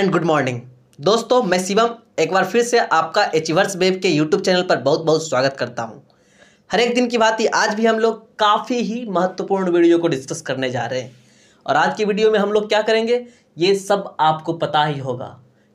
and good morning दोस्तों मैं शिवम एक बार फिर से आपका एचिवर्स वेब के यूट्यूब चैनल पर बहुत बहुत स्वागत करता हूं हर एक दिन की बात ही आज भी हम लोग काफ़ी ही महत्वपूर्ण वीडियो को डिस्कस करने जा रहे हैं और आज की वीडियो में हम लोग क्या करेंगे ये सब आपको पता ही होगा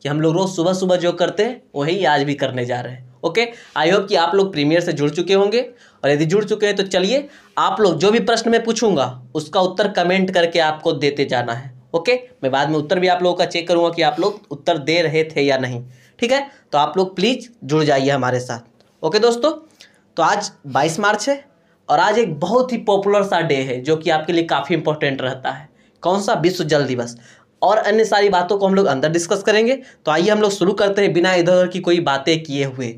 कि हम लोग रोज़ सुबह सुबह जो करते हैं वही आज भी करने जा रहे हैं ओके आई होप कि आप लोग प्रीमियर से जुड़ चुके होंगे और यदि जुड़ चुके हैं तो चलिए आप लोग जो भी प्रश्न मैं पूछूंगा उसका उत्तर कमेंट करके आपको देते जाना है ओके मैं बाद में उत्तर भी आप लोगों का चेक करूँगा कि आप लोग उत्तर दे रहे थे या नहीं ठीक है तो आप लोग प्लीज़ जुड़ जाइए हमारे साथ ओके दोस्तों तो आज बाईस मार्च है और आज एक बहुत ही पॉपुलर सा डे है जो कि आपके लिए काफ़ी इंपॉर्टेंट रहता है कौन सा विश्व जल दिवस और अन्य सारी बातों को हम लोग अंदर डिस्कस करेंगे तो आइए हम लोग शुरू करते हैं बिना इधर उधर की कोई बातें किए हुए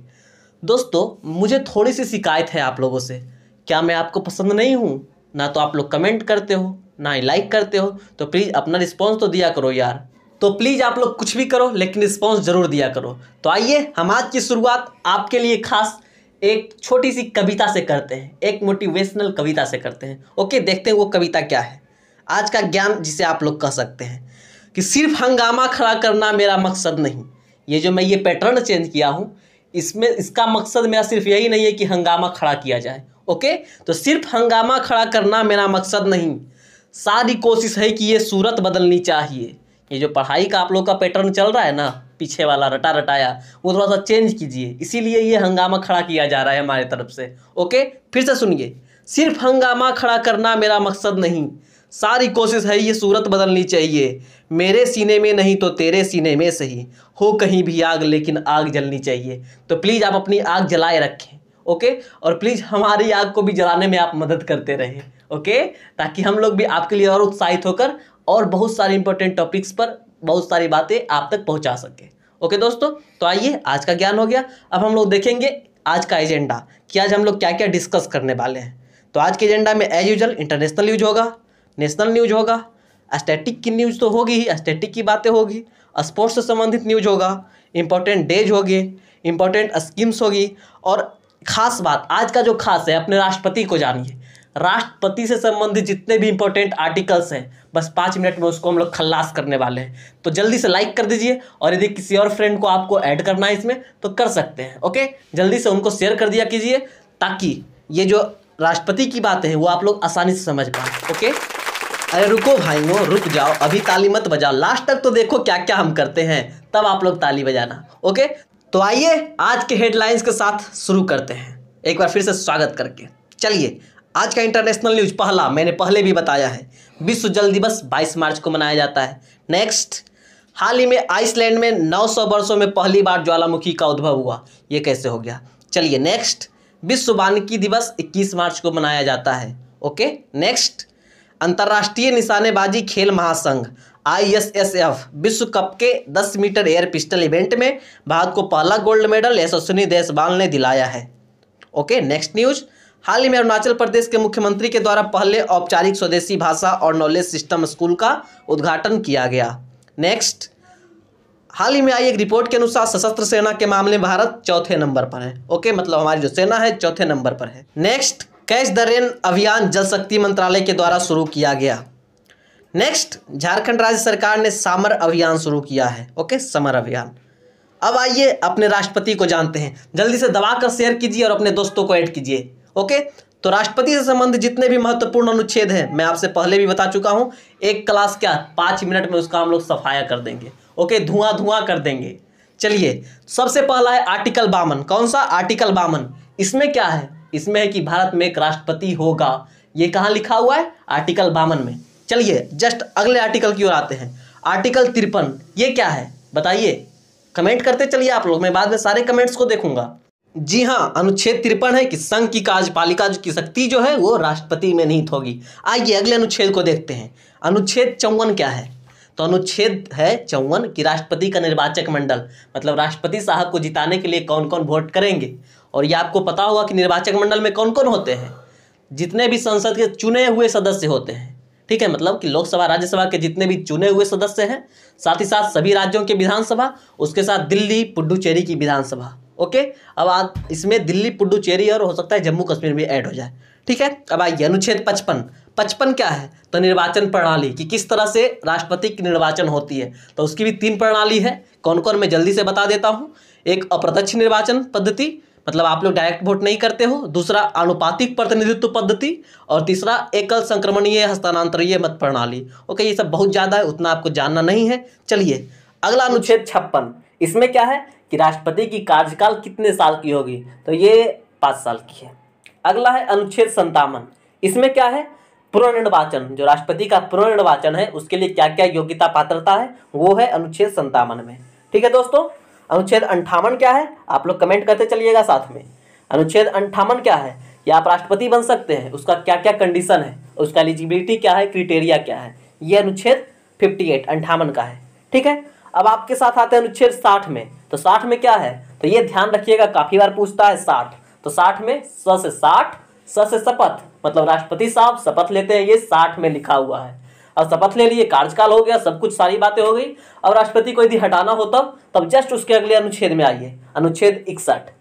दोस्तों मुझे थोड़ी सी शिकायत है आप लोगों से क्या मैं आपको पसंद नहीं हूँ ना तो आप लोग कमेंट करते हो ना ही लाइक करते हो तो प्लीज़ अपना रिस्पॉन्स तो दिया करो यार तो प्लीज़ आप लोग कुछ भी करो लेकिन रिस्पॉन्स ज़रूर दिया करो तो आइए हम आज की शुरुआत आपके लिए खास एक छोटी सी कविता से करते हैं एक मोटिवेशनल कविता से करते हैं ओके देखते हैं वो कविता क्या है आज का ज्ञान जिसे आप लोग कह सकते हैं कि सिर्फ हंगामा खड़ा करना मेरा मकसद नहीं ये जो मैं ये पैटर्न चेंज किया हूँ इसमें इसका मकसद मेरा सिर्फ यही नहीं है कि हंगामा खड़ा किया जाए ओके तो सिर्फ हंगामा खड़ा करना मेरा मकसद नहीं सारी कोशिश है कि ये सूरत बदलनी चाहिए ये जो पढ़ाई का आप लोग का पैटर्न चल रहा है ना पीछे वाला रटा रटाया वो थोड़ा सा चेंज कीजिए इसीलिए ये हंगामा खड़ा किया जा रहा है हमारे तरफ से ओके फिर से सुनिए सिर्फ हंगामा खड़ा करना मेरा मकसद नहीं सारी कोशिश है ये सूरत बदलनी चाहिए मेरे सीने में नहीं तो तेरे सीने में सही हो कहीं भी आग लेकिन आग जलनी चाहिए तो प्लीज़ आप अपनी आग जलाए रखें ओके और प्लीज़ हमारी आग को भी जलाने में आप मदद करते रहें ओके ताकि हम लोग भी आपके लिए और उत्साहित होकर और बहुत सारे इंपॉर्टेंट टॉपिक्स पर बहुत सारी बातें आप तक पहुंचा सके ओके दोस्तों तो आइए आज का ज्ञान हो गया अब हम लोग देखेंगे आज का एजेंडा कि आज हम लोग क्या क्या डिस्कस करने वाले हैं तो आज के एजेंडा में एज यूजल इंटरनेशनल न्यूज होगा नेशनल न्यूज होगा एस्थेटिक की न्यूज़ तो होगी ही एस्थेटिक की बातें होगी स्पोर्ट्स से संबंधित न्यूज होगा इंपॉर्टेंट डेज होगी इंपॉर्टेंट स्कीम्स होगी और खास बात आज का जो खास है अपने राष्ट्रपति को जानिए राष्ट्रपति से संबंधित जितने भी इंपॉर्टेंट आर्टिकल्स हैं बस पाँच मिनट में उसको हम लोग खल्लास करने वाले हैं तो जल्दी से लाइक कर दीजिए और यदि किसी और फ्रेंड को आपको ऐड करना है इसमें तो कर सकते हैं ओके जल्दी से उनको शेयर कर दिया कीजिए ताकि ये जो राष्ट्रपति की बात है वो आप लोग आसानी से समझ पाए ओके अरे रुको भाइयों रुक जाओ अभी ताली मत बजाओ लास्ट तक तो देखो क्या क्या हम करते हैं तब आप लोग ताली बजाना ओके तो आइए आज के हेडलाइंस के साथ शुरू करते हैं एक बार फिर से स्वागत करके चलिए आज का इंटरनेशनल न्यूज पहला मैंने पहले भी बताया है विश्व जल दिवस 22 मार्च को मनाया जाता है नेक्स्ट हाल ही में आइसलैंड में 900 वर्षों में पहली बार ज्वालामुखी का उद्भव हुआ ये कैसे हो गया चलिए नेक्स्ट विश्व वानिकी दिवस 21 मार्च को मनाया जाता है ओके नेक्स्ट अंतर्राष्ट्रीय निशानेबाजी खेल महासंघ एफ विश्व कप के दस मीटर एयर पिस्टल इवेंट में भारत को पहला गोल्ड मेडल यशस्विनी देशवाल ने दिलाया है ओके नेक्स्ट न्यूज़ हाल ही में अरुणाचल प्रदेश के मुख्यमंत्री के द्वारा पहले औपचारिक स्वदेशी भाषा और नॉलेज सिस्टम स्कूल का उद्घाटन किया गया नेक्स्ट हाल ही में आई एक रिपोर्ट के अनुसार सशस्त्र सेना के मामले भारत चौथे नंबर पर है ओके मतलब हमारी जो सेना है चौथे नंबर पर है नेक्स्ट कैच द रेन अभियान जल शक्ति मंत्रालय के द्वारा शुरू किया गया नेक्स्ट झारखंड राज्य सरकार ने सामर अभियान शुरू किया है ओके समर अभियान अब आइए अपने राष्ट्रपति को जानते हैं जल्दी से दबाकर शेयर कीजिए और अपने दोस्तों को ऐड कीजिए ओके तो राष्ट्रपति से संबंधित जितने भी महत्वपूर्ण अनुच्छेद हैं मैं आपसे पहले भी बता चुका हूं एक क्लास क्या पाँच मिनट में उसका हम लोग सफाया कर देंगे ओके धुआं धुआं कर देंगे चलिए सबसे पहला है आर्टिकल बावन कौन सा आर्टिकल बावन इसमें क्या है इसमें है कि भारत में एक राष्ट्रपति होगा ये कहाँ लिखा हुआ है आर्टिकल बावन में चलिए जस्ट अगले आर्टिकल की ओर आते हैं आर्टिकल तिरपन ये क्या है बताइए कमेंट करते चलिए आप लोग मैं बाद में सारे कमेंट्स को देखूंगा जी हाँ अनुच्छेद तिरपन है कि संघ की कार्यपालिका की शक्ति जो है वो राष्ट्रपति में नहीं होगी आइए अगले अनुच्छेद को देखते हैं अनुच्छेद चौवन क्या है तो अनुच्छेद है चौवन कि राष्ट्रपति का निर्वाचक मंडल मतलब राष्ट्रपति साहब को जिताने के लिए कौन कौन वोट करेंगे और ये आपको पता होगा कि निर्वाचक मंडल में कौन कौन होते हैं जितने भी संसद के चुने हुए सदस्य होते हैं ठीक है मतलब कि लोकसभा राज्यसभा के जितने भी चुने हुए सदस्य हैं साथ ही साथ सभी राज्यों के विधानसभा उसके साथ दिल्ली पुडुचेरी की विधानसभा ओके अब आज इसमें दिल्ली पुडुचेरी और हो सकता है जम्मू कश्मीर भी ऐड हो जाए ठीक है अब आइए अनुच्छेद पचपन पचपन क्या है तो निर्वाचन प्रणाली कि किस तरह से राष्ट्रपति की निर्वाचन होती है तो उसकी भी तीन प्रणाली है कौन कौन मैं जल्दी से बता देता हूँ एक अप्रत्यक्ष निर्वाचन पद्धति मतलब आप लोग डायरेक्ट वोट नहीं करते हो दूसरा अनुपातिक प्रतिनिधित्व पद्धति और तीसरा एकल संक्रमणीय हस्तांतरीय मत प्रणाली ओके ये सब बहुत ज़्यादा है उतना आपको जानना नहीं है चलिए अगला अनुच्छेद छप्पन इसमें क्या है कि राष्ट्रपति की कार्यकाल कितने साल की होगी तो ये पाँच साल की है अगला है अनुच्छेद संतावन इसमें क्या है पुनर्निर्वाचन जो राष्ट्रपति का पुनर्निर्वाचन है उसके लिए क्या क्या योग्यता पात्रता है वो है अनुच्छेद संतावन में ठीक है दोस्तों अनुच्छेद अंठावन क्या है आप लोग कमेंट करते चलिएगा साथ में अनुच्छेद अंठावन क्या है कि आप राष्ट्रपति बन सकते हैं उसका क्या क्या कंडीशन है उसका एलिजिबिलिटी क्या है क्रिटेरिया क्या है ये अनुच्छेद फिफ्टी एट अंठावन का है ठीक है अब आपके साथ आते हैं अनुच्छेद साठ में तो साठ में क्या है तो ये ध्यान रखिएगा काफी बार पूछता है साठ तो साठ में स से साठ स से शपथ मतलब राष्ट्रपति साहब शपथ लेते हैं ये साठ में लिखा हुआ है अब शपथ ले लिए कार्यकाल हो गया सब कुछ सारी बातें हो गई अब राष्ट्रपति को यदि हटाना हो तब तब जस्ट उसके अगले अनुच्छेद में आइए अनुच्छेद इकसठ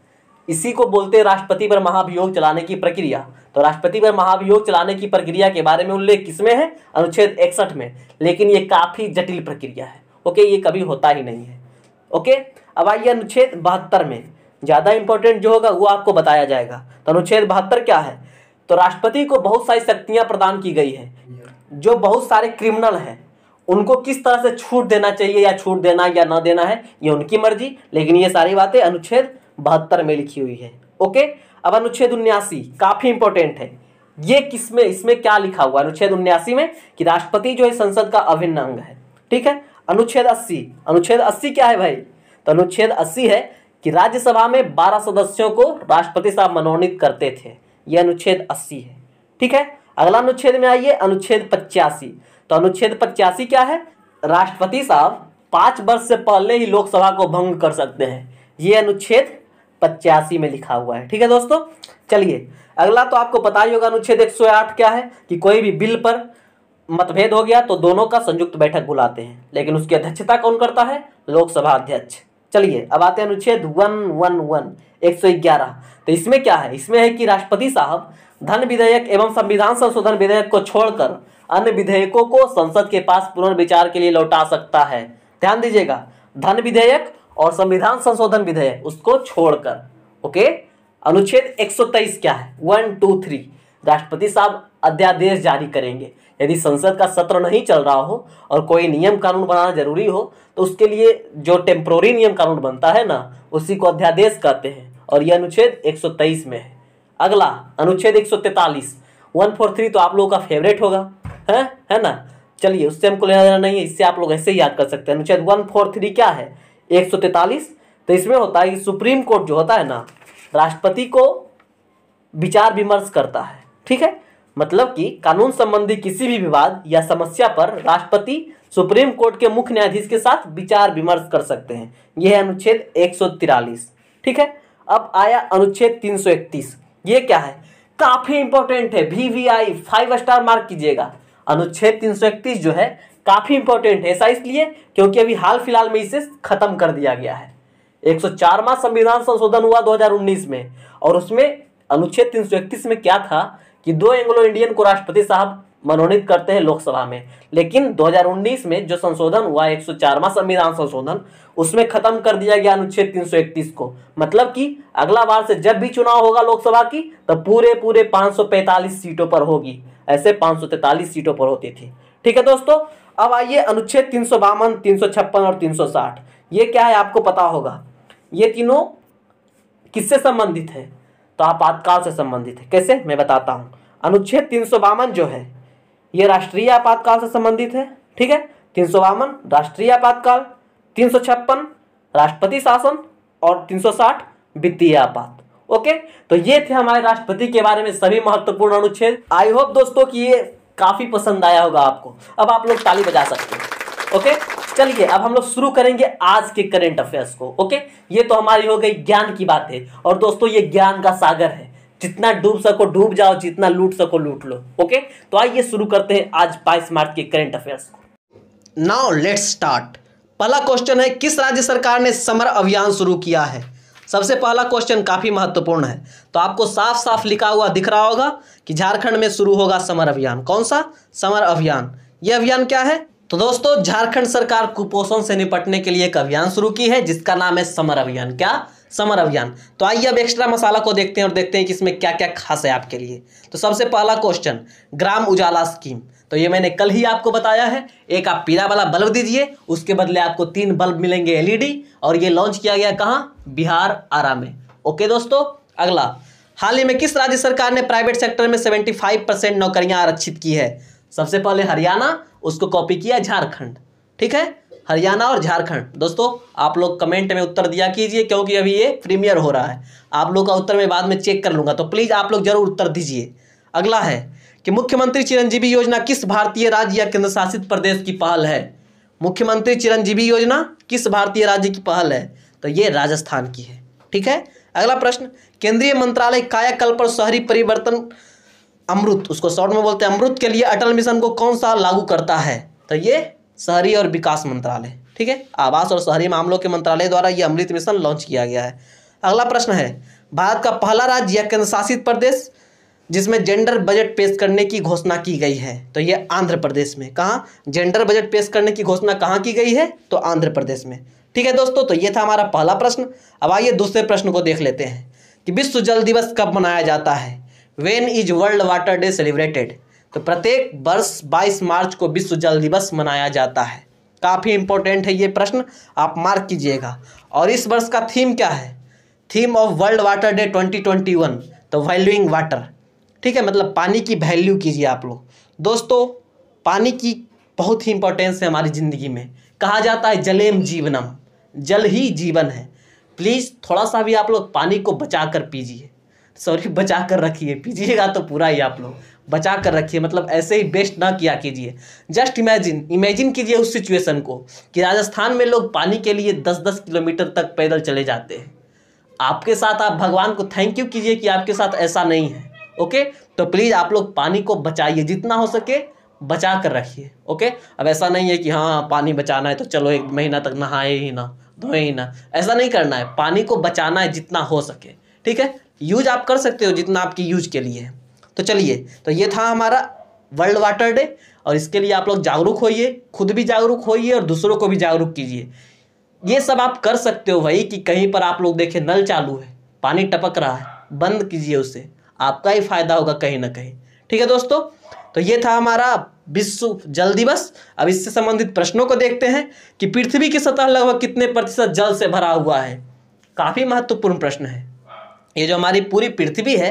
इसी को बोलते हैं राष्ट्रपति पर महाभियोग चलाने की प्रक्रिया तो राष्ट्रपति पर महाभियोग चलाने की प्रक्रिया के बारे में उल्लेख किसमें है अनुच्छेद इकसठ में लेकिन ये काफ़ी जटिल प्रक्रिया है ओके ये कभी होता ही नहीं है ओके अब आइए अनुच्छेद बहत्तर में ज़्यादा इंपॉर्टेंट जो होगा वो आपको बताया जाएगा तो अनुच्छेद बहत्तर क्या है तो राष्ट्रपति को बहुत सारी शक्तियाँ प्रदान की गई है जो बहुत सारे क्रिमिनल हैं उनको किस तरह से छूट देना चाहिए या छूट देना या ना देना है ये उनकी मर्जी लेकिन ये सारी बातें अनुच्छेद बहत्तर में लिखी हुई है ओके अब अनुच्छेद उन्यासी काफ़ी इंपॉर्टेंट है ये किसमें इसमें क्या लिखा हुआ अनुच्छेद उन्यासी में कि राष्ट्रपति जो है संसद का अभिन्न अंग है ठीक है अनुच्छेद अस्सी अनुच्छेद अस्सी क्या है भाई तो अनुच्छेद अस्सी है कि राज्यसभा में बारह सदस्यों को राष्ट्रपति साहब मनोनीत करते थे यह अनुच्छेद अस्सी है ठीक है अगला अनुच्छेद में आइए अनुच्छेद पचासी तो अनुच्छेद पचासी क्या है राष्ट्रपति साहब पांच वर्ष से पहले ही लोकसभा को भंग कर सकते हैं यह अनुच्छेद पचासी में लिखा हुआ है ठीक है दोस्तों चलिए अगला तो आपको पता ही होगा अनुच्छेद एक क्या है कि कोई भी बिल पर मतभेद हो गया तो दोनों का संयुक्त बैठक बुलाते हैं लेकिन उसकी अध्यक्षता कौन करता है लोकसभा अध्यक्ष चलिए अब आते हैं अनुच्छेद वन वन वन एक सौ ग्यारह तो इसमें क्या है इसमें है कि राष्ट्रपति साहब धन विधेयक एवं संविधान संशोधन विधेयक को छोड़कर अन्य विधेयकों को संसद के पास पुनर्विचार के लिए लौटा सकता है ध्यान दीजिएगा धन विधेयक और संविधान संशोधन विधेयक उसको छोड़कर ओके अनुच्छेद एक क्या है वन टू थ्री राष्ट्रपति साहब अध्यादेश जारी करेंगे यदि संसद का सत्र नहीं चल रहा हो और कोई नियम कानून बनाना जरूरी हो तो उसके लिए जो टेम्प्रोरी नियम कानून बनता है ना उसी को अध्यादेश कहते हैं और यह अनुच्छेद 123 में है अगला अनुच्छेद एक सौ तो आप लोगों का फेवरेट होगा है है ना चलिए उससे हमको लेना देना नहीं है इससे आप लोग ऐसे ही याद कर सकते हैं अनुच्छेद वन क्या है एक तो इसमें होता है कि सुप्रीम कोर्ट जो होता है ना राष्ट्रपति को विचार विमर्श करता है ठीक है मतलब कि कानून संबंधी किसी भी विवाद या समस्या पर राष्ट्रपति सुप्रीम कोर्ट के मुख्य न्यायाधीश के साथ विचार विमर्श कर सकते हैं यह है अनुच्छेद एक ठीक है अब आया अनुच्छेद 331 ये क्या है काफी इंपॉर्टेंट है V V I five star mark कीजिएगा अनुच्छेद 331 जो है काफी इंपॉर्टेंट है ऐसा इसलिए क्योंकि अभी हाल फिलहाल में इसे खत्म कर दिया गया है एक संविधान संशोधन हुआ दो में और उसमें अनुच्छेद तीन में क्या था कि दो एंग्लो इंडियन को राष्ट्रपति साहब मनोनीत करते हैं लोकसभा में लेकिन 2019 में जो संशोधन हुआ 104वां संविधान संशोधन उसमें खत्म कर दिया गया अनुच्छेद 331 को मतलब कि अगला बार से जब भी चुनाव होगा लोकसभा की तो पूरे पूरे 545 सीटों पर होगी ऐसे 543 सीटों पर होती थी ठीक है दोस्तों अब आइए अनुच्छेद तीन सौ बावन तीन सौ छप्पन और तीन सौ साठ ये क्या है आपको पता होगा ये तीनों किससे संबंधित है तो आपातकाल से संबंधित है कैसे मैं बताता हूँ अनुच्छेद तीन जो है ये राष्ट्रीय आपातकाल से संबंधित है ठीक है तीन राष्ट्रीय आपातकाल तीन राष्ट्रपति शासन और साठ वित्तीय आपात ओके तो ये थे हमारे राष्ट्रपति के बारे में सभी महत्वपूर्ण अनुच्छेद आई होप दोस्तों कि ये काफ़ी पसंद आया होगा आपको अब आप लोग ताली बजा सकते हैं ओके चलिए अब हम लोग शुरू करेंगे आज के करंट अफेयर्स को ओके ये तो हमारी हो गई ज्ञान की बात है और दोस्तों ये ज्ञान का सागर है जितना डूब सको डूब जाओ जितना लूट सको लूट लो ओके तो आइए शुरू करते हैं आज बाईस मार्च के करेंट अफेयर्स को नाउ लेट्स स्टार्ट पहला क्वेश्चन है किस राज्य सरकार ने समर अभियान शुरू किया है सबसे पहला क्वेश्चन काफ़ी महत्वपूर्ण है तो आपको साफ साफ लिखा हुआ दिख रहा होगा कि झारखंड में शुरू होगा समर अभियान कौन सा समर अभियान यह अभियान क्या है तो दोस्तों झारखंड सरकार कुपोषण से निपटने के लिए एक अभियान शुरू की है जिसका नाम है समर अभियान क्या समर अभियान तो आइए अब एक्स्ट्रा मसाला को देखते हैं और देखते हैं कि इसमें क्या क्या खास है आपके लिए तो सबसे पहला क्वेश्चन ग्राम उजाला स्कीम तो ये मैंने कल ही आपको बताया है एक आप पीला वाला बल्ब दीजिए उसके बदले आपको तीन बल्ब मिलेंगे एलईडी e और ये लॉन्च किया गया कहाँ बिहार आरा में ओके दोस्तों अगला हाल ही में किस राज्य सरकार ने प्राइवेट सेक्टर में फाइव परसेंट नौकरियां आरक्षित की है सबसे पहले हरियाणा उसको कॉपी किया झारखंड ठीक है हरियाणा और झारखंड दोस्तों आप लोग कमेंट में उत्तर दिया कीजिए क्योंकि अभी ये प्रीमियर हो रहा है आप लोग का उत्तर मैं बाद में चेक कर लूँगा तो प्लीज़ आप लोग जरूर उत्तर दीजिए अगला है कि मुख्यमंत्री चिरंजीवी योजना किस भारतीय राज्य या केंद्र शासित प्रदेश की पहल है मुख्यमंत्री चिरंजीवी योजना किस भारतीय राज्य की पहल है तो ये राजस्थान की है ठीक है अगला प्रश्न केंद्रीय मंत्रालय कायाकल्प और शहरी परिवर्तन अमृत उसको शॉर्ट में बोलते हैं अमृत के लिए अटल मिशन को कौन सा लागू करता है तो ये शहरी और विकास मंत्रालय ठीक है आवास और शहरी मामलों के मंत्रालय द्वारा ये अमृत मिशन लॉन्च किया गया है अगला प्रश्न है भारत का पहला राज्य या केंद्रशासित प्रदेश जिसमें जेंडर बजट पेश करने की घोषणा की गई है तो ये आंध्र प्रदेश में कहाँ जेंडर बजट पेश करने की घोषणा कहाँ की गई है तो आंध्र प्रदेश में ठीक है दोस्तों तो ये था हमारा पहला प्रश्न अब आइए दूसरे प्रश्न को देख लेते हैं कि विश्व जल दिवस कब मनाया जाता है when is world water day celebrated तो प्रत्येक वर्ष 22 मार्च को विश्व जल दिवस मनाया जाता है काफ़ी इंपॉर्टेंट है ये प्रश्न आप मार्क कीजिएगा और इस वर्ष का थीम क्या है theme of world water day 2021 तो वैल्यूइंग वाटर ठीक है मतलब पानी की वैल्यू कीजिए आप लोग दोस्तों पानी की बहुत ही इंपॉर्टेंस है हमारी ज़िंदगी में कहा जाता है जलेम जीवनम जल ही जीवन है प्लीज़ थोड़ा सा भी आप लोग पानी को बचा कर पीजिए सॉरी बचा कर रखिए पीजिएगा तो पूरा ही आप लोग बचा कर रखिए मतलब ऐसे ही बेस्ट ना किया कीजिए जस्ट इमेजिन इमेजिन कीजिए उस सिचुएशन को कि राजस्थान में लोग पानी के लिए दस दस किलोमीटर तक पैदल चले जाते हैं आपके साथ आप भगवान को थैंक यू कीजिए कि आपके साथ ऐसा नहीं है ओके तो प्लीज़ आप लोग पानी को बचाइए जितना हो सके बचा कर रखिए ओके अब ऐसा नहीं है कि हाँ पानी बचाना है तो चलो एक महीना तक नहाए ही ना धोए ही ना ऐसा नहीं करना है पानी को बचाना है जितना हो सके ठीक है यूज आप कर सकते हो जितना आपकी यूज के लिए है तो चलिए तो ये था हमारा वर्ल्ड वाटर डे और इसके लिए आप लोग जागरूक होइए खुद भी जागरूक होइए और दूसरों को भी जागरूक कीजिए ये सब आप कर सकते हो भाई कि कहीं पर आप लोग देखें नल चालू है पानी टपक रहा है बंद कीजिए उसे आपका ही फायदा होगा कहीं ना कहीं ठीक है दोस्तों तो ये था हमारा विश्व जल दिवस अब इससे संबंधित प्रश्नों को देखते हैं कि पृथ्वी की सतह लगभग कितने प्रतिशत जल से भरा हुआ है काफ़ी महत्वपूर्ण प्रश्न है ये जो हमारी पूरी पृथ्वी है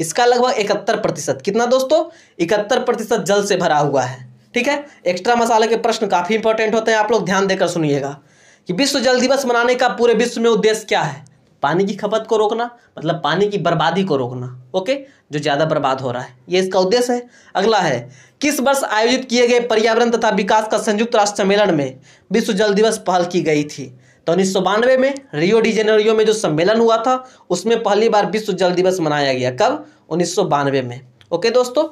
इसका लगभग इकहत्तर प्रतिशत कितना दोस्तों इकहत्तर प्रतिशत जल से भरा हुआ है ठीक है एक्स्ट्रा मसाले के प्रश्न काफ़ी इंपॉर्टेंट होते हैं आप लोग ध्यान देकर सुनिएगा कि विश्व जल दिवस मनाने का पूरे विश्व में उद्देश्य क्या है पानी की खपत को रोकना मतलब पानी की बर्बादी को रोकना ओके जो ज़्यादा बर्बाद हो रहा है ये इसका उद्देश्य है अगला है किस वर्ष आयोजित किए गए पर्यावरण तथा विकास का संयुक्त राष्ट्र सम्मेलन में विश्व जल दिवस पहल की गई थी तो उन्नीस में रियो डी जेनेरियो में जो सम्मेलन हुआ था उसमें पहली बार विश्व जल दिवस मनाया गया कब उन्नीस में ओके दोस्तों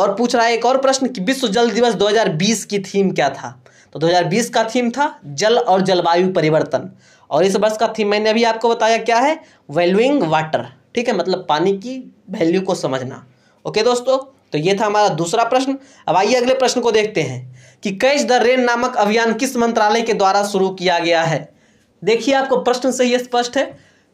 और पूछ रहा है एक और प्रश्न कि विश्व जल दिवस 2020 की थीम क्या था तो 2020 का थीम था जल और जलवायु परिवर्तन और इस वर्ष का थीम मैंने अभी आपको बताया क्या है वैल्यूइंग वाटर ठीक है मतलब पानी की वैल्यू को समझना ओके दोस्तों तो ये था हमारा दूसरा प्रश्न अब आइए अगले प्रश्न को देखते हैं कि कैच द रेन नामक अभियान किस मंत्रालय के द्वारा शुरू किया गया है देखिए आपको प्रश्न से ही स्पष्ट है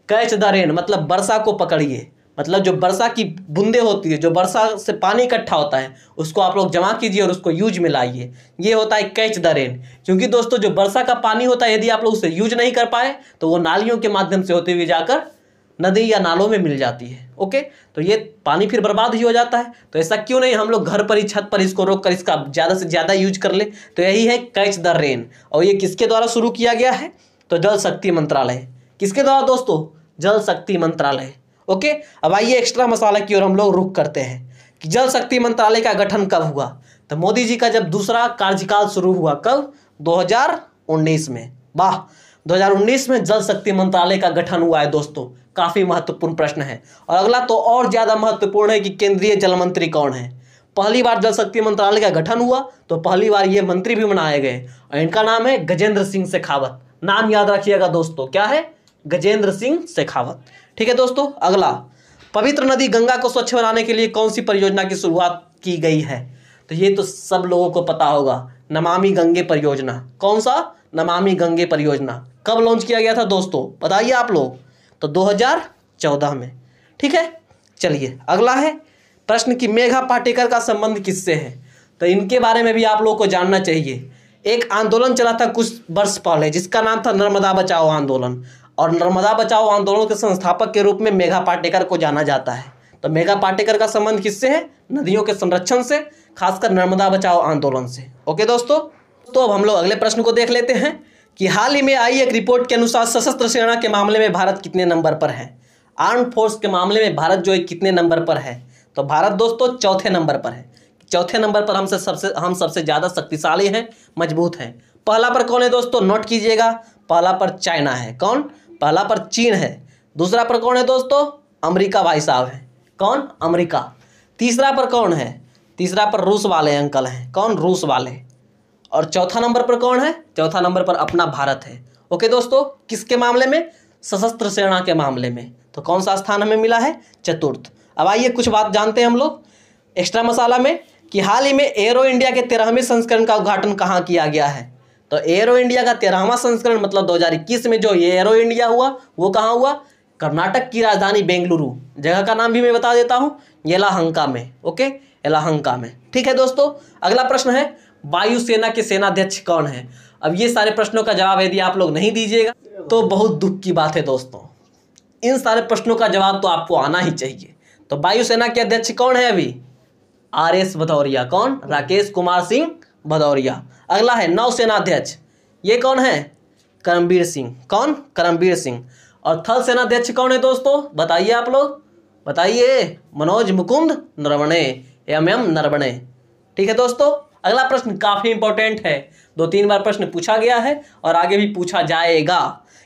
कैच द रेन मतलब वर्षा को पकड़िए मतलब जो वर्षा की बूंदे होती है जो वर्षा से पानी इकट्ठा होता है उसको आप लोग जमा कीजिए और उसको यूज में लाइए ये होता है कैच द रेन क्योंकि दोस्तों जो वर्षा का पानी होता है यदि आप लोग उसे यूज नहीं कर पाए तो वो नालियों के माध्यम से होते हुए जाकर नदी या नालों में मिल जाती है ओके तो ये पानी फिर बर्बाद ही हो जाता है तो ऐसा क्यों नहीं हम लोग घर पर ही छत पर इसको रोक कर इसका ज़्यादा से ज़्यादा यूज कर ले तो यही है कैच द रेन और ये किसके द्वारा शुरू किया गया है तो जल शक्ति मंत्रालय किसके द्वारा दोस्तों जल शक्ति मंत्रालय ओके अब आइए एक्स्ट्रा मसाला की ओर हम लोग रुख करते हैं कि जल शक्ति मंत्रालय का गठन कब हुआ तो मोदी जी का जब दूसरा कार्यकाल शुरू हुआ कब 2019 में वाह 2019 में जल शक्ति मंत्रालय का गठन हुआ है दोस्तों काफ़ी महत्वपूर्ण प्रश्न है और अगला तो और ज़्यादा महत्वपूर्ण है कि केंद्रीय जल मंत्री कौन है पहली बार जल शक्ति मंत्रालय का गठन हुआ तो पहली बार ये मंत्री भी बनाए गए और इनका नाम है गजेंद्र सिंह शेखावत नाम याद रखिएगा दोस्तों क्या है गजेंद्र सिंह शेखावत ठीक है दोस्तों अगला पवित्र नदी गंगा को स्वच्छ बनाने के लिए कौन सी परियोजना की शुरुआत की गई है तो ये तो सब लोगों को पता होगा नमामि गंगे परियोजना कौन सा नमामि गंगे परियोजना कब लॉन्च किया गया था दोस्तों बताइए आप लोग तो 2014 में ठीक है चलिए अगला है प्रश्न कि मेघा पाटेकर का संबंध किससे है तो इनके बारे में भी आप लोगों को जानना चाहिए एक आंदोलन चला था कुछ वर्ष पहले जिसका नाम था नर्मदा बचाओ आंदोलन और नर्मदा बचाओ आंदोलन के संस्थापक के रूप में मेघा पाटेकर को जाना जाता है तो मेघा पाटेकर का संबंध किससे है नदियों के संरक्षण से खासकर नर्मदा बचाओ आंदोलन से ओके दोस्तों तो अब हम लोग अगले प्रश्न को देख लेते हैं कि हाल ही में आई एक रिपोर्ट के अनुसार सशस्त्र सेना के मामले में भारत कितने नंबर पर है आर्म फोर्स के मामले में भारत जो है कितने नंबर पर है तो भारत दोस्तों चौथे नंबर पर है चौथे नंबर पर हमसे सबसे हम सबसे ज़्यादा शक्तिशाली हैं मजबूत हैं पहला पर कौन है दोस्तों नोट कीजिएगा पहला पर चाइना है कौन पहला पर चीन है दूसरा पर कौन है दोस्तों अमेरिका भाई साहब है कौन अमेरिका तीसरा पर कौन है तीसरा पर रूस वाले अंकल हैं कौन रूस वाले और चौथा नंबर पर कौन है चौथा नंबर पर अपना भारत है ओके दोस्तों किसके मामले में सशस्त्र सेना के मामले में तो कौन सा स्थान हमें मिला है चतुर्थ अब आइए कुछ बात जानते हैं हम लोग एक्स्ट्रा मसाला में कि हाल ही में एयरो इंडिया के तेरहवें संस्करण का उद्घाटन कहाँ किया गया है तो एयरो इंडिया का तेरहवा संस्करण मतलब 2021 में जो ये इंडिया हुआ वो कहाँ हुआ कर्नाटक की राजधानी बेंगलुरु जगह का नाम भी मैं बता देता हूँ येलाहंका में ओके येलाहंका में ठीक है दोस्तों अगला प्रश्न है वायुसेना के सेनाध्यक्ष कौन है अब ये सारे प्रश्नों का जवाब यदि आप लोग नहीं दीजिएगा तो बहुत दुख की बात है दोस्तों इन सारे प्रश्नों का जवाब तो आपको आना ही चाहिए तो वायुसेना के अध्यक्ष कौन है अभी आर एस भदौरिया कौन राकेश कुमार सिंह भदौरिया अगला है नौसेना अध्यक्ष ये कौन है करमबीर सिंह कौन करमबीर सिंह और थल अध्यक्ष कौन है दोस्तों बताइए आप लोग बताइए मनोज मुकुंद नरवणे एम एम नरवणे ठीक है दोस्तों अगला प्रश्न काफ़ी इंपॉर्टेंट है दो तीन बार प्रश्न पूछा गया है और आगे भी पूछा जाएगा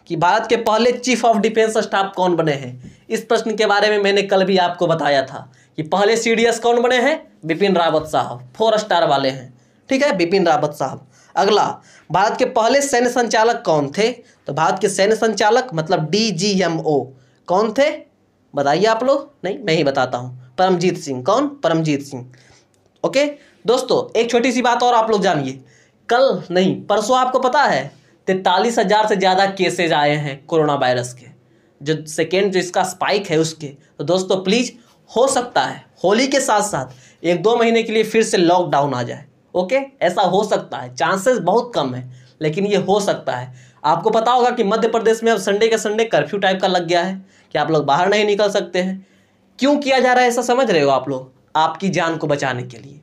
कि भारत के पहले चीफ ऑफ डिफेंस स्टाफ कौन बने हैं इस प्रश्न के बारे में मैंने कल भी आपको बताया था कि पहले सीडीएस कौन बने हैं बिपिन रावत साहब फोर स्टार वाले हैं ठीक है बिपिन रावत साहब अगला भारत के पहले सैन्य संचालक कौन थे तो भारत के सैन्य संचालक मतलब ओ कौन थे बताइए आप लोग नहीं मैं ही बताता हूँ परमजीत सिंह कौन परमजीत सिंह ओके दोस्तों एक छोटी सी बात और आप लोग जानिए कल नहीं परसों आपको पता है तैतालीस हज़ार से ज़्यादा केसेज आए हैं कोरोना वायरस के जो सेकेंड जो इसका स्पाइक है उसके तो दोस्तों प्लीज़ हो सकता है होली के साथ साथ एक दो महीने के लिए फिर से लॉकडाउन आ जाए ओके ऐसा हो सकता है चांसेस बहुत कम है लेकिन ये हो सकता है आपको पता होगा कि मध्य प्रदेश में अब संडे का संडे कर्फ्यू टाइप का लग गया है कि आप लोग बाहर नहीं निकल सकते हैं क्यों किया जा रहा है ऐसा समझ रहे हो आप लोग आपकी जान को बचाने के लिए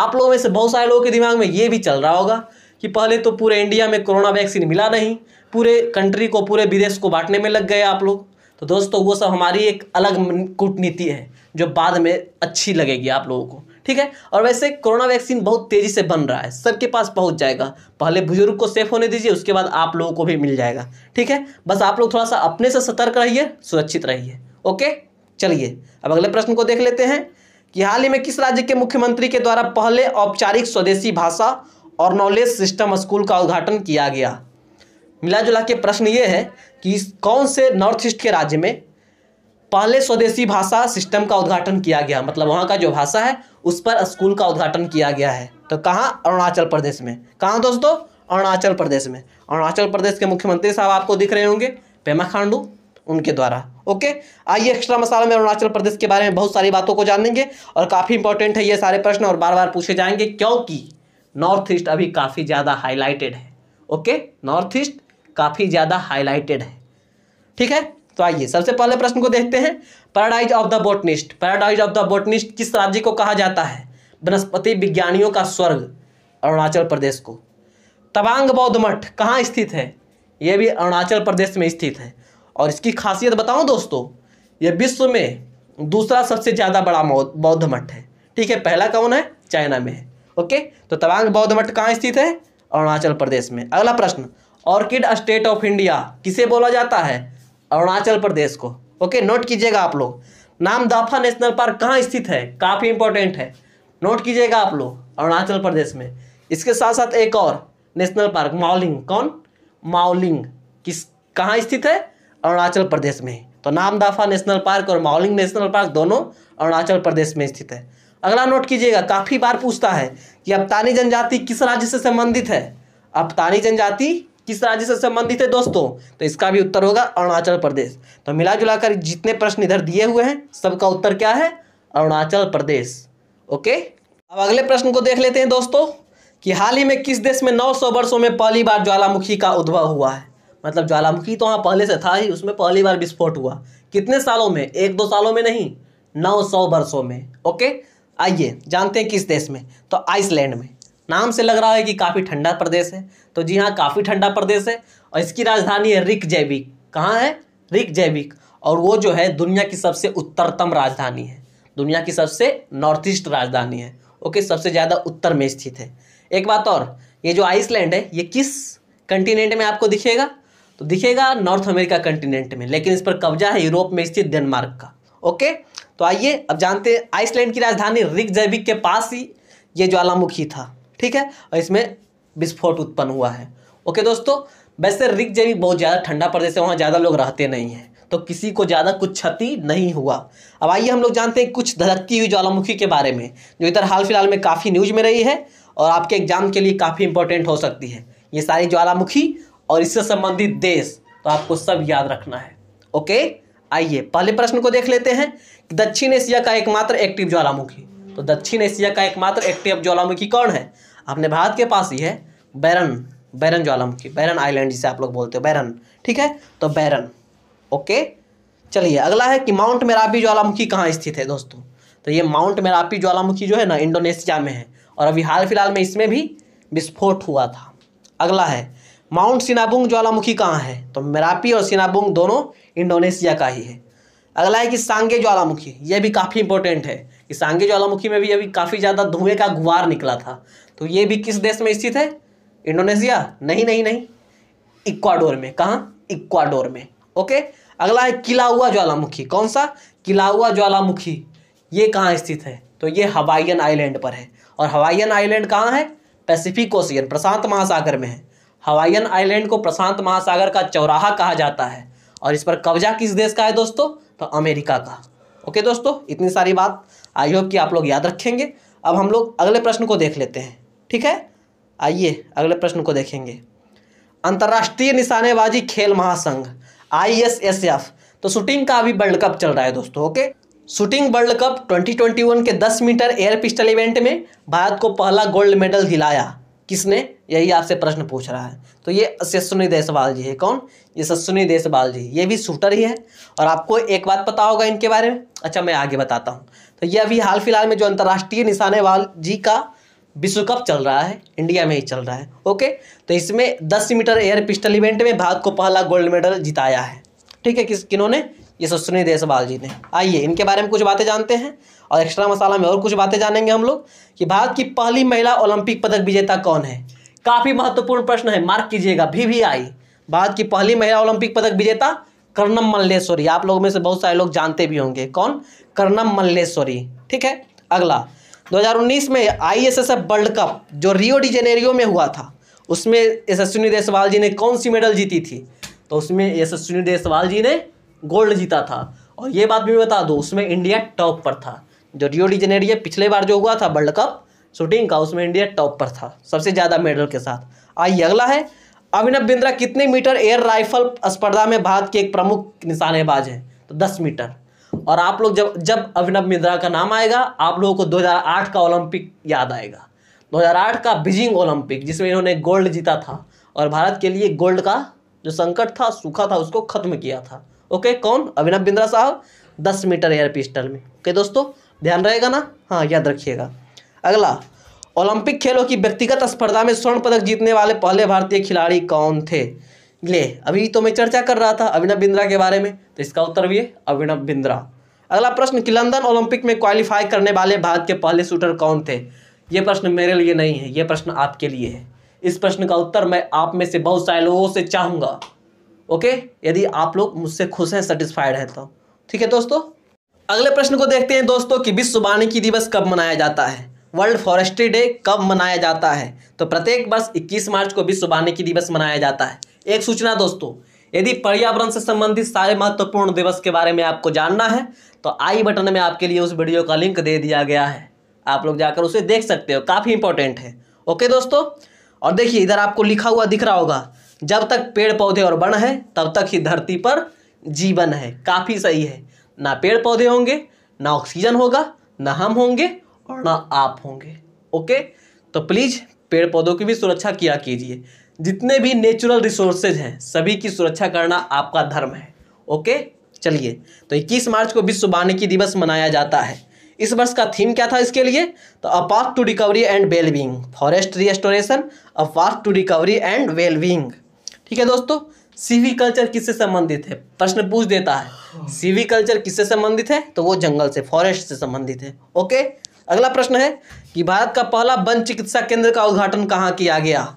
आप लोगों में से बहुत सारे लोगों के दिमाग में ये भी चल रहा होगा कि पहले तो पूरे इंडिया में कोरोना वैक्सीन मिला नहीं पूरे कंट्री को पूरे विदेश को बांटने में लग गए आप लोग तो दोस्तों वो सब हमारी एक अलग कूटनीति है जो बाद में अच्छी लगेगी आप लोगों को ठीक है और वैसे कोरोना वैक्सीन बहुत तेज़ी से बन रहा है सबके पास पहुंच जाएगा पहले बुजुर्ग को सेफ होने दीजिए उसके बाद आप लोगों को भी मिल जाएगा ठीक है बस आप लोग थोड़ा सा अपने से सतर्क रहिए सुरक्षित रहिए ओके चलिए अब अगले प्रश्न को देख लेते हैं कि हाल ही में किस राज्य के मुख्यमंत्री के द्वारा पहले औपचारिक स्वदेशी भाषा और नॉलेज सिस्टम स्कूल का उद्घाटन किया गया मिला जुला के प्रश्न ये है कि कौन से नॉर्थ ईस्ट के राज्य में पहले स्वदेशी भाषा सिस्टम का उद्घाटन किया गया मतलब वहाँ का जो भाषा है उस पर स्कूल का उद्घाटन किया गया है तो कहाँ अरुणाचल प्रदेश में कहाँ दोस्तों अरुणाचल प्रदेश में अरुणाचल प्रदेश के मुख्यमंत्री साहब आपको दिख रहे होंगे पेमा खांडू उनके द्वारा ओके आइए एक्स्ट्रा मसाला में अरुणाचल प्रदेश के बारे में बहुत सारी बातों को जानेंगे और काफ़ी इंपॉर्टेंट है ये सारे प्रश्न और बार बार पूछे जाएंगे क्योंकि नॉर्थ ईस्ट अभी काफ़ी ज़्यादा हाईलाइटेड है ओके नॉर्थ ईस्ट काफ़ी ज़्यादा हाईलाइटेड है ठीक है तो आइए सबसे पहले प्रश्न को देखते हैं paradise of the botanist paradise of the botanist किस राज्य को कहा जाता है वनस्पति विज्ञानियों का स्वर्ग अरुणाचल प्रदेश को तवांग बौद्ध मठ कहाँ स्थित है यह भी अरुणाचल प्रदेश में स्थित है और इसकी खासियत बताऊं दोस्तों यह विश्व में दूसरा सबसे ज़्यादा बड़ा बौद्ध मठ है ठीक है पहला कौन है चाइना में है ओके तो तवांग बौद्ध मठ कहाँ स्थित है अरुणाचल प्रदेश में अगला प्रश्न ऑर्किड स्टेट ऑफ इंडिया किसे बोला जाता है अरुणाचल प्रदेश को ओके नोट कीजिएगा आप लोग नाम दाफा नेशनल पार्क कहाँ स्थित है काफ़ी इंपॉर्टेंट है नोट कीजिएगा आप लोग अरुणाचल प्रदेश में इसके साथ साथ एक और नेशनल पार्क माओलिंग कौन माओलिंग किस कहाँ स्थित है अरुणाचल प्रदेश में तो नामदाफा नेशनल पार्क और माओलिंग नेशनल पार्क दोनों अरुणाचल प्रदेश में स्थित है अगला नोट कीजिएगा काफ़ी बार पूछता है कि अबतानी जनजाति किस राज्य से संबंधित है अबतानी जनजाति किस राज्य से संबंधित है दोस्तों तो इसका भी उत्तर होगा अरुणाचल प्रदेश तो मिला जुलाकर जितने प्रश्न इधर दिए हुए हैं सबका उत्तर क्या है अरुणाचल प्रदेश ओके अब अगले प्रश्न को देख लेते हैं दोस्तों कि हाल ही में किस देश में 900 वर्षों में पहली बार ज्वालामुखी का उद्भव हुआ है मतलब ज्वालामुखी तो वहाँ पहले से था ही उसमें पहली बार विस्फोट हुआ कितने सालों में एक दो सालों में नहीं 900 वर्षों में ओके आइए जानते हैं किस देश में तो आइसलैंड में नाम से लग रहा है कि काफ़ी ठंडा प्रदेश है तो जी हाँ काफ़ी ठंडा प्रदेश है और इसकी राजधानी है रिक जैविक कहाँ है रिक जैविक और वो जो है दुनिया की सबसे उत्तरतम राजधानी है दुनिया की सबसे नॉर्थ ईस्ट राजधानी है ओके सबसे ज़्यादा उत्तर में स्थित है एक बात और ये जो आइसलैंड है ये किस कंटिनेंट में आपको दिखेगा तो दिखेगा नॉर्थ अमेरिका कंटिनेंट में लेकिन इस पर कब्जा है यूरोप में स्थित डेनमार्क का ओके तो आइए अब जानते हैं आइसलैंड की राजधानी रिक जैविक के पास ही ये ज्वालामुखी था ठीक है और इसमें विस्फोट उत्पन्न हुआ है ओके दोस्तों वैसे रिक जैवी बहुत ज़्यादा ठंडा प्रदेश है वहाँ ज़्यादा लोग रहते नहीं हैं तो किसी को ज़्यादा कुछ क्षति नहीं हुआ अब आइए हम लोग जानते हैं कुछ धड़कती हुई ज्वालामुखी के बारे में जो इधर हाल फिलहाल में काफ़ी न्यूज में रही है और आपके एग्जाम के लिए काफ़ी इंपॉर्टेंट हो सकती है ये सारी ज्वालामुखी और इससे संबंधित देश तो आपको सब याद रखना है ओके आइए पहले प्रश्न को देख लेते हैं दक्षिण एशिया का एकमात्र एक्टिव ज्वालामुखी तो दक्षिण एशिया का एकमात्र एक्टिव ज्वालामुखी कौन है अपने भारत के पास ही है बैरन बैरन ज्वालामुखी बैरन आइलैंड जिसे आप लोग बोलते हो बैरन ठीक है तो बैरन ओके चलिए अगला है कि माउंट मेरापी ज्वालामुखी कहाँ स्थित है दोस्तों तो ये माउंट मेरापी ज्वालामुखी जो है ना इंडोनेशिया में है और अभी हाल फिलहाल में इसमें भी विस्फोट हुआ था अगला है माउंट सिनाबुंग ज्वालामुखी कहाँ है तो मेरापी और सिनाबुंग दोनों इंडोनेशिया का ही है अगला है कि सांगे ज्वालामुखी ये भी काफ़ी इंपॉर्टेंट है कि सांगे ज्वालामुखी में भी अभी काफ़ी ज़्यादा धुएं का गुवार निकला था तो ये भी किस देश में स्थित है इंडोनेशिया नहीं नहीं नहीं इक्वाडोर में कहाँ इक्वाडोर में ओके अगला है किला हुआ ज्वालामुखी कौन सा किला हुआ ज्वालामुखी ये कहाँ स्थित है तो ये हवाइयन आइलैंड पर है और हवाइयन आइलैंड कहाँ है पैसिफिक ओशियन प्रशांत महासागर में है हवाइयन आइलैंड को प्रशांत महासागर का चौराहा कहा जाता है और इस पर कब्जा किस देश का है दोस्तों तो अमेरिका का ओके दोस्तों इतनी सारी बात आई होप कि आप लोग याद रखेंगे अब हम लोग अगले प्रश्न को देख लेते हैं ठीक है आइए अगले प्रश्न को देखेंगे अंतर्राष्ट्रीय निशानेबाजी खेल महासंघ एफ तो शूटिंग का अभी वर्ल्ड कप चल रहा है दोस्तों ओके शूटिंग वर्ल्ड कप 2021 के 10 मीटर एयर पिस्टल इवेंट में भारत को पहला गोल्ड मेडल दिलाया किसने यही आपसे प्रश्न पूछ रहा है तो ये शस्ुनी देसवाल जी है कौन ये शस्ुनी देसवाल जी ये भी शूटर ही है और आपको एक बात पता होगा इनके बारे में अच्छा मैं आगे बताता हूँ तो ये अभी हाल फिलहाल में जो अंतर्राष्ट्रीय निशानेबाजी का विश्व कप चल रहा है इंडिया में ही चल रहा है ओके तो इसमें दस मीटर एयर पिस्टल इवेंट में भारत को पहला गोल्ड मेडल जिताया है ठीक है किस किन्होंने ये सुनील देशवाल जी ने आइए इनके बारे में कुछ बातें जानते हैं और एक्स्ट्रा मसाला में और कुछ बातें जानेंगे हम लोग कि भारत की पहली महिला ओलंपिक पदक विजेता कौन है काफ़ी महत्वपूर्ण प्रश्न है मार्क कीजिएगा भी भी आई भारत की पहली महिला ओलंपिक पदक विजेता कर्णम मल्लेश्वरी आप लोगों में से बहुत सारे लोग जानते भी होंगे कौन कर्णम मल्लेश्वरी ठीक है अगला 2019 में एफ वर्ल्ड कप जो रियो डी जेनेरियो में हुआ था उसमें यशस्विनी देसवाल जी ने कौन सी मेडल जीती थी तो उसमें यशस्विनी देसवाल जी ने गोल्ड जीता था और ये बात भी बता दूँ उसमें इंडिया टॉप पर था जो रियो डी जेनेरियो पिछले बार जो हुआ था वर्ल्ड कप शूटिंग का उसमें इंडिया टॉप पर था सबसे ज़्यादा मेडल के साथ आइए अगला है अभिनव बिंद्रा कितने मीटर एयर राइफल स्पर्धा में भारत के एक प्रमुख निशानेबाज हैं तो दस मीटर और आप लोग जब जब अभिनव मिंद्रा का नाम आएगा आप लोगों को 2008 का ओलंपिक याद आएगा 2008 का बीजिंग ओलंपिक जिसमें इन्होंने गोल्ड जीता था और भारत के लिए गोल्ड का जो संकट था सूखा था उसको खत्म किया था ओके कौन अभिनव बिंद्रा साहब दस मीटर एयर पिस्टल में ओके दोस्तों ध्यान रहेगा ना हाँ याद रखिएगा अगला ओलंपिक खेलों की व्यक्तिगत स्पर्धा में स्वर्ण पदक जीतने वाले पहले भारतीय खिलाड़ी कौन थे ले अभी तो मैं चर्चा कर रहा था अभिनव बिंद्रा के बारे में तो इसका उत्तर भी है अभिनव बिंद्रा अगला प्रश्न कि लंदन ओलंपिक में क्वालिफाई करने वाले भारत के पहले शूटर कौन थे ये प्रश्न मेरे लिए नहीं है ये प्रश्न आपके लिए है इस प्रश्न का उत्तर मैं आप में से बहुत सारे लोगों से चाहूँगा ओके यदि आप लोग मुझसे खुश हैं सेटिस्फाइड हैं तो ठीक है दोस्तों अगले प्रश्न को देखते हैं दोस्तों कि विश्व वानिकी दिवस कब मनाया जाता है वर्ल्ड फॉरेस्ट्री डे कब मनाया जाता है तो प्रत्येक वर्ष 21 मार्च को विश्व वानिकी दिवस मनाया जाता है एक सूचना दोस्तों यदि पर्यावरण से संबंधित सारे महत्वपूर्ण दिवस के बारे में आपको जानना है तो आई बटन में आपके लिए उस वीडियो का लिंक दे दिया गया है आप लोग जाकर उसे देख सकते हो काफ़ी इंपॉर्टेंट है ओके दोस्तों और देखिए इधर आपको लिखा हुआ दिख रहा होगा जब तक पेड़ पौधे और वन है तब तक ही धरती पर जीवन है काफ़ी सही है ना पेड़ पौधे होंगे ना ऑक्सीजन होगा ना हम होंगे और ना आप होंगे ओके तो प्लीज़ पेड़ पौधों की भी सुरक्षा किया कीजिए जितने भी नेचुरल रिसोर्सेज हैं सभी की सुरक्षा करना आपका धर्म है ओके चलिए तो 21 मार्च को विश्व वानिकी दिवस मनाया जाता है इस वर्ष का थीम क्या था इसके लिए तो a path to recovery and wellbeing forest restoration a path to recovery and wellbeing ठीक है दोस्तों सीवी कल्चर किससे संबंधित है प्रश्न पूछ देता है सीवी कल्चर किससे संबंधित है तो वो जंगल से फॉरेस्ट से संबंधित है ओके अगला प्रश्न है कि भारत का पहला वन चिकित्सा केंद्र का उद्घाटन कहाँ किया गया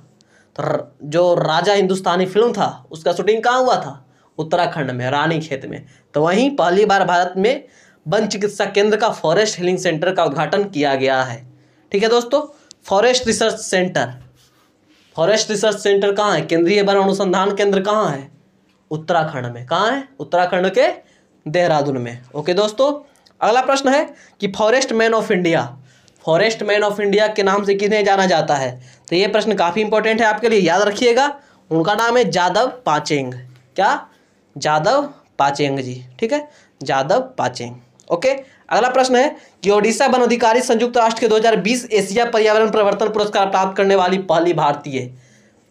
तो जो राजा हिंदुस्तानी फिल्म था उसका शूटिंग कहाँ हुआ था उत्तराखंड में रानी खेत में तो वहीं पहली बार भारत में वन चिकित्सा केंद्र का फॉरेस्ट हीलिंग सेंटर का उद्घाटन किया गया है ठीक है दोस्तों forest research centre forest research centre कहाँ है केंद्रीय वन अनुसंधान केंद्र कहाँ है उत्तराखंड में कहाँ है उत्तराखंड के देहरादून में ओके दोस्तों अगला प्रश्न है कि forest man of India forest man of India के नाम से किन्हें जाना जाता है तो ये प्रश्न काफ़ी इंपॉर्टेंट है आपके लिए याद रखिएगा उनका नाम है जादव पाचेंग क्या जादव पाचेंग जी ठीक है जादव पाचेंग ओके अगला प्रश्न है कि ओडिशा वन अधिकारी संयुक्त राष्ट्र के 2020 एशिया पर्यावरण प्रवर्तन पुरस्कार प्राप्त करने वाली पहली भारतीय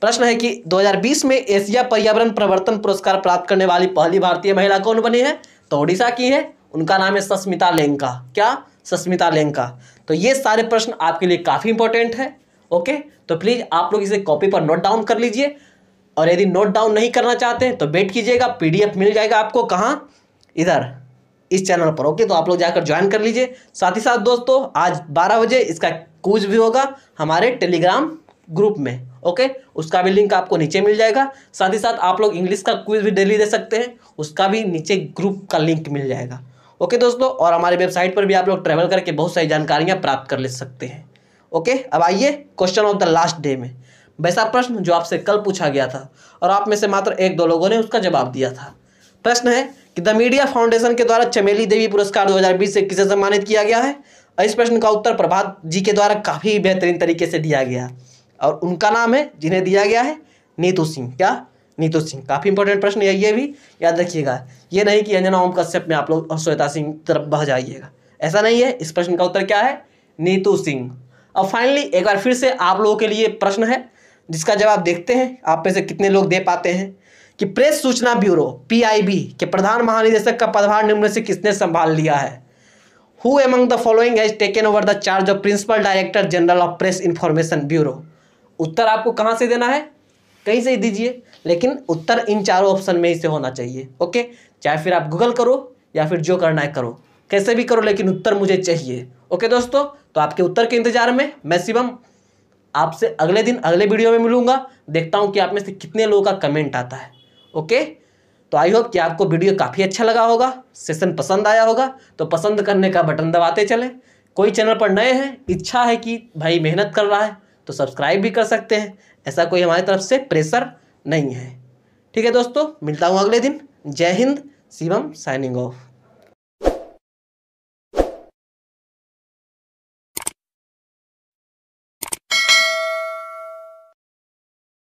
प्रश्न है कि 2020 में एशिया पर्यावरण प्रवर्तन पुरस्कार प्राप्त करने वाली पहली भारतीय महिला कौन बनी है तो ओडिशा की है उनका नाम है सस्मिता लेंका क्या सस्मिता लेंका तो ये सारे प्रश्न आपके लिए काफ़ी इंपॉर्टेंट है ओके तो प्लीज़ आप लोग इसे कॉपी पर नोट डाउन कर लीजिए और यदि नोट डाउन नहीं करना चाहते तो वेट कीजिएगा पीडीएफ मिल जाएगा आपको कहाँ इधर इस चैनल पर ओके तो आप लोग जाकर ज्वाइन कर लीजिए साथ ही साथ दोस्तों आज 12 बजे इसका कूज भी होगा हमारे टेलीग्राम ग्रुप में ओके उसका भी लिंक आपको नीचे मिल जाएगा साथ ही साथ आप लोग इंग्लिश का क्विज भी डेली दे सकते हैं उसका भी नीचे ग्रुप का लिंक मिल जाएगा ओके दोस्तों और हमारी वेबसाइट पर भी आप लोग ट्रैवल करके बहुत सारी जानकारियाँ प्राप्त कर ले सकते हैं ओके अब आइए question of the last day में वैसा प्रश्न जो आपसे कल पूछा गया था और आप में से मात्र एक दो लोगों ने उसका जवाब दिया था प्रश्न है कि द मीडिया फाउंडेशन के द्वारा चमेली देवी पुरस्कार 2020 से किसे सम्मानित किया गया है और इस प्रश्न का उत्तर प्रभात जी के द्वारा काफ़ी बेहतरीन तरीके से दिया गया और उनका नाम है जिन्हें दिया गया है नीतू सिंह क्या नीतू तो सिंह काफ़ी इंपॉर्टेंट प्रश्न है ये भी याद रखिएगा ये नहीं कि अंजना ओम कश्यप में आप लोग श्वेता सिंह तरफ बह जाइएगा ऐसा नहीं है इस प्रश्न का उत्तर क्या है नीतू सिंह अब फाइनली एक बार फिर से आप लोगों के लिए प्रश्न है जिसका जवाब देखते हैं आप में से कितने लोग दे पाते हैं कि प्रेस सूचना ब्यूरो पी के प्रधान महानिदेशक का पदभार निम्न से किसने संभाल लिया है who among the following has taken over the charge of principal director general of press information bureau उत्तर आपको कहाँ से देना है कहीं से ही दीजिए लेकिन उत्तर इन चारों ऑप्शन में ही से होना चाहिए ओके चाहे फिर आप गूगल करो या फिर जो करना है करो कैसे भी करो लेकिन उत्तर मुझे चाहिए ओके दोस्तों तो आपके उत्तर के इंतजार में मैं शिवम आपसे अगले दिन अगले वीडियो में मिलूंगा देखता हूँ कि आप में से कितने लोगों का कमेंट आता है ओके तो आई होप कि आपको वीडियो काफ़ी अच्छा लगा होगा सेशन पसंद आया होगा तो पसंद करने का बटन दबाते चले कोई चैनल पर नए हैं इच्छा है कि भाई मेहनत कर रहा है तो सब्सक्राइब भी कर सकते हैं ऐसा कोई हमारी तरफ से प्रेशर नहीं है ठीक है दोस्तों मिलता हूँ अगले दिन जय हिंद शिवम साइनिंग ऑफ